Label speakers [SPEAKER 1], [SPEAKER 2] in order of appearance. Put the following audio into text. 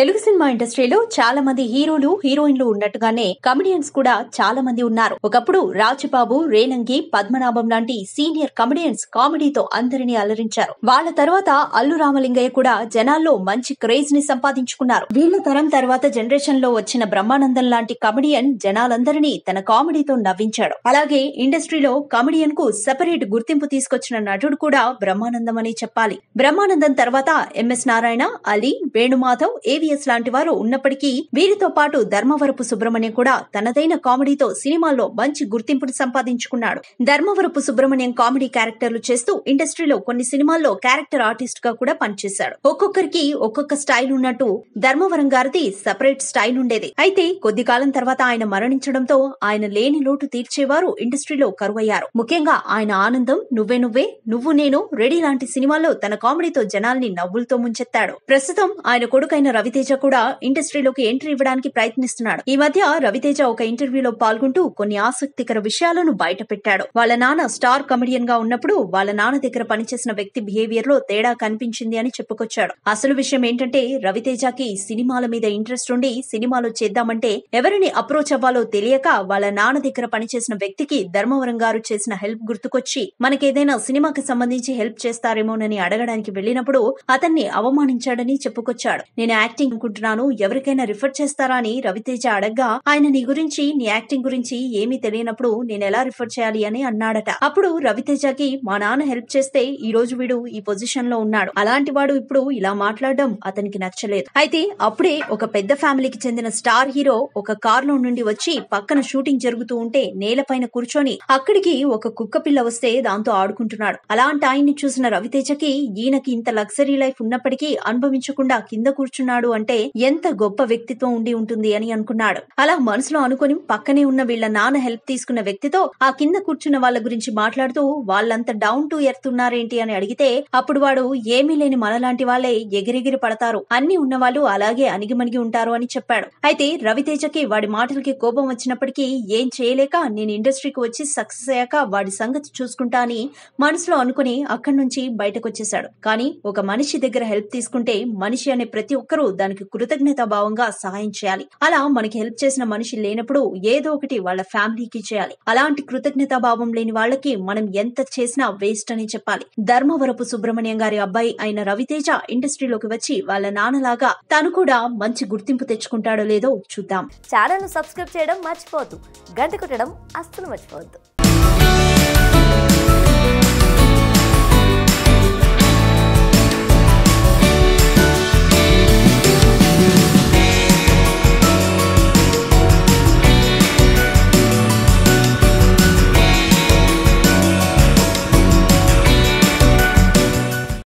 [SPEAKER 1] Telugu cinema ఇండస్ట్రీలో చాలా మంది హీరోలు హీరోయిన్లు ఉన్నట్టుగానే కమెడియన్స్ కూడా చాలా మంది ఉన్నారు ఒకప్పుడు రాజుబాబు రేనంగి పద్మనాభం లాంటి సీనియర్ కమెడియన్స్ కామెడీతో అందరినీ అలరించారు వాళ్ళ తర్వాత అల్లు రామలింగయ్య కూడా జనాల్లో మంచి క్రేజ్ ని సంపాదించుకున్నారు వీళ్ళ తరం తర్వాత జనరేషన్ లో వచ్చిన బ్రహ్మానందం లాంటి కమెడియన్ జనాలందరినీ తన కామెడీతో నవ్వించాడు అలాగే ఇండస్ట్రీలో కమెడియన్ కు సెపరేట్ గుర్తింపు తీసుకొచ్చిన నటుడు కూడా బ్రహ్మానందం అని చెప్పాలి బ్రహ్మానందం తర్వాత ఎంఎస్ నారాయణ అలీ వేణుమాధవ్ ఏవి ఎంబీబీఎస్ లాంటి వారు ఉన్నప్పటికీ వీరితో పాటు ధర్మవరపు సుబ్రహ్మణ్యం కూడా తనదైన కామెడీతో సినిమాల్లో మంచి గుర్తింపును సంపాదించుకున్నాడు ధర్మవరపు సుబ్రహ్మణ్యం కామెడీ క్యారెక్టర్లు చేస్తూ ఇండస్ట్రీలో కొన్ని సినిమాల్లో క్యారెక్టర్ ఆర్టిస్ట్ గా కూడా పనిచేశాడు ఒక్కొక్కరికి ఒక్కొక్క స్టైల్ ఉన్నట్టు ధర్మవరం గారిది సపరేట్ స్టైల్ ఉండేది అయితే కొద్ది కాలం తర్వాత ఆయన మరణించడంతో ఆయన లేని లోటు తీర్చేవారు ఇండస్ట్రీలో కరువయ్యారు ముఖ్యంగా ఆయన ఆనందం నువ్వే నువ్వే నువ్వు నేను రెడీ లాంటి సినిమాల్లో తన కామెడీతో జనాల్ని నవ్వులతో ముంచెత్తాడు ప్రస్తుతం ఆయన కొడుకైన రవి రవితేజ కూడా ఇండస్ట్రీలోకి ఎంట్రీ ఇవ్వడానికి ప్రయత్నిస్తున్నాడు ఈ మధ్య రవితేజ ఒక ఇంటర్వ్యూలో పాల్గొంటూ కొన్ని ఆసక్తికర విషయాలను బయట పెట్టాడు వాళ్ళ నాన్న స్టార్ కమెడియన్ గా ఉన్నప్పుడు వాళ్ళ నాన్న దగ్గర పనిచేసిన వ్యక్తి బిహేవియర్ లో తేడా కనిపించింది అని చెప్పుకొచ్చాడు అసలు విషయం ఏంటంటే రవితేజకి సినిమాల మీద ఇంట్రెస్ట్ ఉండి సినిమాలో చేద్దామంటే ఎవరిని అప్రోచ్ అవ్వాలో తెలియక వాళ్ళ నాన్న దగ్గర పనిచేసిన వ్యక్తికి ధర్మవరం గారు చేసిన హెల్ప్ గుర్తుకొచ్చి మనకేదైనా సినిమాకి సంబంధించి హెల్ప్ చేస్తారేమోనని అడగడానికి వెళ్ళినప్పుడు అతన్ని అవమానించాడని చెప్పుకొచ్చాడు నేను యాక్టింగ్ యాక్టింగ్ అనుకుంటున్నాను ఎవరికైనా రిఫర్ చేస్తారా అని రవితేజ అడగ్గా ఆయన నీ గురించి నీ యాక్టింగ్ గురించి ఏమీ తెలియనప్పుడు నేను ఎలా రిఫర్ చేయాలి అని అన్నాడట అప్పుడు రవితేజకి మా నాన్న హెల్ప్ చేస్తే ఈ రోజు వీడు ఈ పొజిషన్ లో ఉన్నాడు అలాంటి వాడు ఇప్పుడు ఇలా మాట్లాడడం అతనికి నచ్చలేదు అయితే అప్పుడే ఒక పెద్ద ఫ్యామిలీకి చెందిన స్టార్ హీరో ఒక కార్ లో నుండి వచ్చి పక్కన షూటింగ్ జరుగుతూ ఉంటే నేలపైన కూర్చొని అక్కడికి ఒక కుక్క పిల్ల వస్తే దాంతో ఆడుకుంటున్నాడు అలాంటి ఆయన్ని చూసిన రవితేజకి ఈయనకి ఇంత లగ్జరీ లైఫ్ ఉన్నప్పటికీ అనుభవించకుండా కింద కూర్చున్నాడు అంటే ఎంత గొప్ప వ్యక్తిత్వం ఉండి ఉంటుంది అని అనుకున్నాడు అలా మనసులో అనుకుని పక్కనే ఉన్న వీళ్ళ నాన్న హెల్ప్ తీసుకున్న వ్యక్తితో ఆ కింద కూర్చున్న వాళ్ళ గురించి మాట్లాడుతూ వాళ్ళంత డౌన్ టు ఎర్త్ ఉన్నారేంటి అని అడిగితే అప్పుడు వాడు ఏమీ లేని మనలాంటి వాళ్లే ఎగిరెగిరి పడతారు అన్ని ఉన్నవాళ్ళు అలాగే అణిగిమణిగి ఉంటారు అని చెప్పాడు అయితే రవితేజకి వాడి మాటలకి కోపం వచ్చినప్పటికీ ఏం చేయలేక నేను ఇండస్ట్రీకి వచ్చి సక్సెస్ అయ్యాక వాడి సంగతి చూసుకుంటా అని మనసులో అనుకుని అక్కడి నుంచి బయటకొచ్చేశాడు కానీ ఒక మనిషి దగ్గర హెల్ప్ తీసుకుంటే మనిషి అనే ప్రతి ఒక్కరూ దానికి కృతజ్ఞత భావంగా సహాయం చేయాలి అలా మనకి హెల్ప్ చేసిన మనిషి లేనప్పుడు ఏదో ఒకటి వాళ్ళ ఫ్యామిలీకి చేయాలి అలాంటి కృతజ్ఞత భావం లేని వాళ్ళకి మనం ఎంత చేసినా వేస్ట్ అని చెప్పాలి ధర్మవరపు సుబ్రహ్మణ్యం గారి అబ్బాయి అయిన రవితేజ ఇండస్ట్రీలోకి వచ్చి వాళ్ళ నాన్నలాగా తను కూడా మంచి గుర్తింపు తెచ్చుకుంటాడో లేదో చూద్దాం ఛానల్ సబ్స్క్రైబ్ చేయడం మర్చిపోదు గంట కొట్టడం అస్సలు మర్చిపోవద్దు